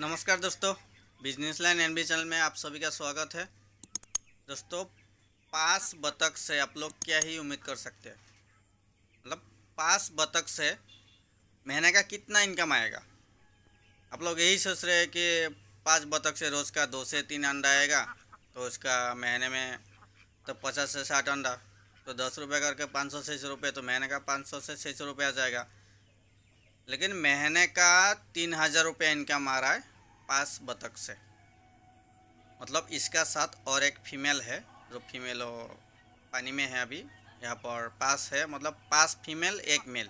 नमस्कार दोस्तों business line N channel में आप सभी का स्वागत है दोस्तों पास बतक से आप लोग क्या ही उम्मीद कर सकते हैं मतलब पास बतख से महीने का कितना इनकम आएगा आप लोग यही सोच रहे हैं कि पाँच बतख से रोज़ का दो से तीन अंडा आएगा तो उसका महीने में तो पचास से साठ अंडा तो दस रुपये करके पाँच सौ से रुपये तो महीने का पाँच सौ से छः सौ रुपये आ जाएगा लेकिन महीने का तीन हज़ार रुपये इनकम आ रहा है पास बतख से मतलब इसका साथ और एक फीमेल है जो फीमेल पानी में है अभी यहाँ पर पास है मतलब पास फीमेल एक मेल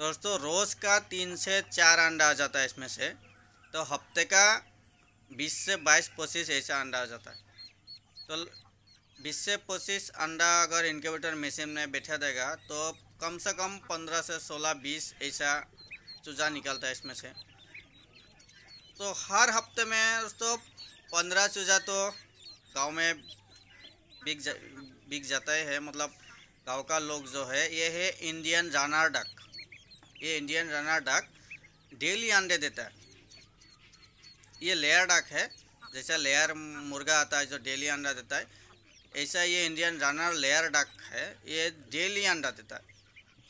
दोस्तों रोज़ का तीन से चार अंडा आ जाता है इसमें से तो हफ्ते का बीस से बाईस पच्चीस ऐसा अंडा आ जाता है तो बीस से पच्चीस अंडा अगर इनक्यूबेटर मशीन में बैठा देगा तो कम से कम पंद्रह से सोलह बीस ऐसा चूजा निकलता है इसमें से तो हर हफ्ते में दोस्तों पंद्रह चूजा तो गांव में बिक जा बिक जाता है मतलब गांव का लोग जो है ये है इंडियन राना डक ये इंडियन राना डक डेली अंडे देता है ये लेयर डक है जैसा लेयर मुर्गा आता है जो डेली अंडा देता है ऐसा ये इंडियन रानर लेयर डक है ये डेली अंडा देता है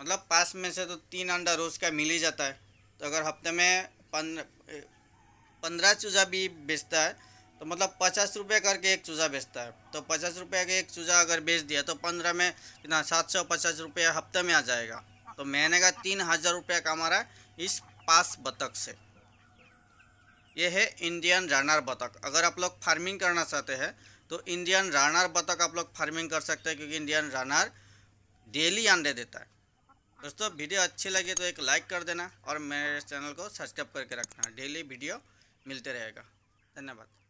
मतलब पाँच में से तो तीन अंडा रोज़ का मिल ही जाता है तो अगर हफ्ते में पंद्रह चूज़ा भी बेचता है तो मतलब पचास रुपये करके एक चूज़ा बेचता है तो पचास रुपये का एक चूज़ा अगर बेच दिया तो पंद्रह में कितना सात सौ पचास रुपये हफ्ते में आ जाएगा तो महीने का तीन हज़ार रुपया कमा रहा है इस पास बतख से ये है इंडियन रानार बतख अगर आप लोग फार्मिंग करना चाहते हैं तो इंडियन रानार बतख आप लोग फार्मिंग कर सकते हैं क्योंकि इंडियन रानर डेली अंडे देता है दोस्तों वीडियो अच्छी लगे तो एक लाइक कर देना और मेरे चैनल को सब्सक्राइब करके रखना डेली वीडियो मिलते रहेगा धन्यवाद